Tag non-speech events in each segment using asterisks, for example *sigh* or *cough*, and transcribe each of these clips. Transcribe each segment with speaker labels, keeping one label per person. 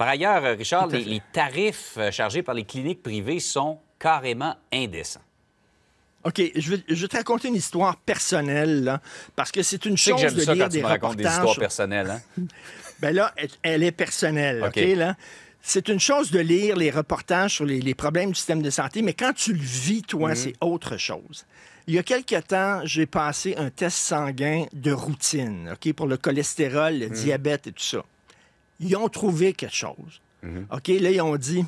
Speaker 1: Par ailleurs, Richard, les, tarifs euh, chargés par les cliniques privées sont carrément indécents. OK, je vais, te raconter une histoire personnelle, parce que c'est une chose que de ça quand des racontes des histoires personnelles. Hein? *laughs* ben là, elle, est personnelle, OK, là? C'est une chose de lire les reportages sur les, problèmes du système de santé, mais quand tu le vis, toi, mm-hmm. c'est autre chose. Il y a quelque temps, j'ai passé un test sanguin de routine, OK, pour le cholestérol, le mm-hmm. diabète et tout ça. Ils ont trouvé quelque chose. Mhm. OK, là, ils ont dit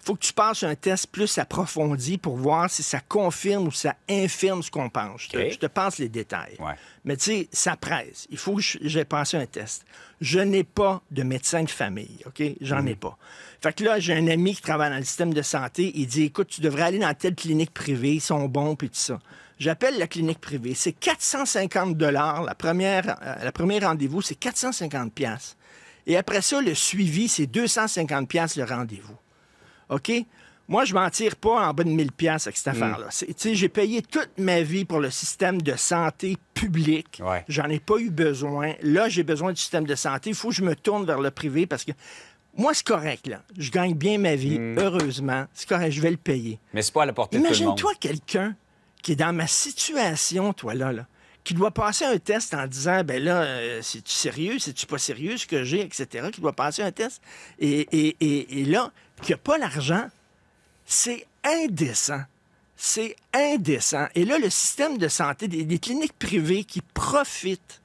Speaker 1: faut que tu passes un test plus approfondi pour voir si ça confirme ou ça infirme ce qu'on pense. Je te passe les détails. Mais tu sais, ça presse. Il faut que j'ai passé un test. Je n'ai pas de médecin de famille, OK? J'en mhm. ai pas. Fait que là, j'ai un ami qui travaille dans le système de santé. Il dit, écoute, tu devrais aller dans telle clinique privée. Ils sont bons, puis tout ça. J'appelle la clinique privée. C'est 450 La première, euh, la première rendez-vous, c'est 450 et après ça, le suivi, c'est 250 pièces le rendez-vous. OK? Moi, je m'en tire pas en bas de 1000 pièces avec cette mm. affaire-là. sais, J'ai payé toute ma vie pour le système de santé public. J'en ai pas eu besoin. Là, j'ai besoin du système de santé. Il faut que je me tourne vers le privé parce que moi, c'est correct, là. Je gagne bien ma vie, mm. heureusement. C'est correct, je vais le payer. Mais c'est pas à la portée de tout le monde. Imagine-toi quelqu'un qui est dans ma situation, toi, là, là qui doit passer un test en disant ben là, euh, c'est-tu sérieux, c'est-tu pas sérieux ce que j'ai, etc., qui doit passer un test, et, et, et, et là, qui pas l'argent, c'est indécent. C'est indécent. Et là, le système de santé, des, des, cliniques privées qui profitent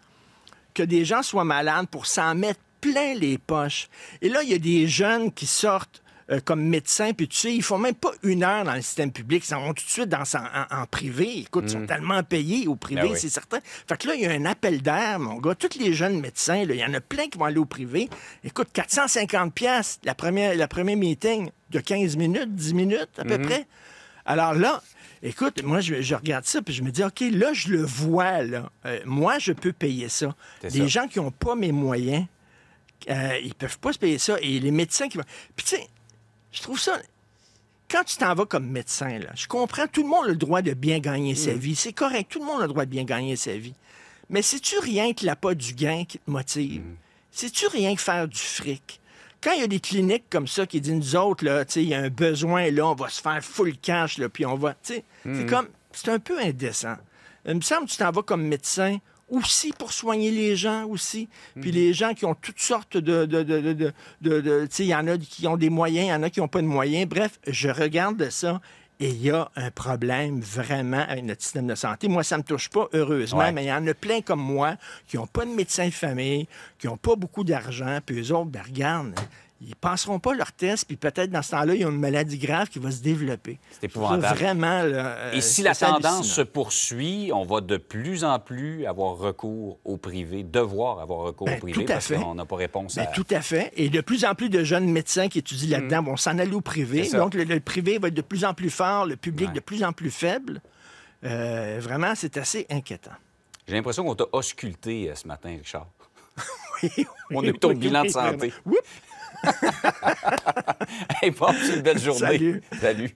Speaker 1: que des gens soient malades pour s'en mettre plein les poches. Et là, il y a des jeunes qui sortent euh, comme médecin, puis tu sais, ils font même pas une heure dans le système public, ils vont tout de suite dans, en, privé. Écoute, ils sont mm. tellement payés au privé, ben c'est certain. Fait que là, il y a un appel d'air, mon gars. Tous les jeunes médecins, il y en a plein qui vont aller au privé. Écoute, 450 pièces la première, la première meeting de 15 minutes, 10 minutes à peu mm-hmm. près. Alors là, Écoute, moi, je, regarde ça, puis je me dis, OK, là, je le vois, là. Euh, moi, je peux payer ça. Les gens qui n'ont pas mes moyens, euh, ils peuvent pas se payer ça. Et les médecins qui vont... Puis tu sais, je trouve ça. Quand tu t'en vas comme médecin, là, je comprends, tout le monde a le droit de bien gagner sa mm. vie. C'est correct, tout le monde a le droit de bien gagner sa vie. Mais c'est-tu rien que pas du gain qui te motive? Mm. tu rien que faire du fric? Quand il y a des cliniques comme ça qui disent, nous autres, là, il y a un besoin, là, on va se faire full cash, là, puis on va. C'est mm. comme. C'est un peu indécent. Il me semble que tu t'en vas comme médecin aussi pour soigner les gens aussi. Puis mhm. les gens qui ont toutes sortes de... de, de, de, tu sais, il y en a qui ont des moyens, il y en a qui n'ont pas de moyens. Bref, je regarde ça et il y a un problème vraiment avec notre système de santé. Moi, ça ne me touche pas, heureusement, mais il y en a plein comme moi qui n'ont pas de médecin de famille, qui n'ont pas beaucoup d'argent, puis eux autres, ben, regarde, ils ne passeront pas leur test, puis peut-être dans ce temps-là, ils ont une maladie grave qui va se développer. C'est épouvantable. vraiment, euh, Et si la tendance se poursuit, on va de plus en plus avoir recours au privé, devoir avoir recours ben, au privé, parce qu'on n'a pas réponse ben, à... Tout à fait. Et de plus en plus de jeunes médecins qui étudient mm. là-dedans vont s'en aller au privé. Donc, le, privé va être de plus en plus fort, le public de plus en plus faible. Euh, vraiment, c'est assez inquiétant. J'ai l'impression qu'on t'a ausculté euh, ce matin, Richard. *laughs* oui, on est au bilan de santé.
Speaker 2: *laughs* hey, c'est une belle journée. Salut.
Speaker 1: Salut.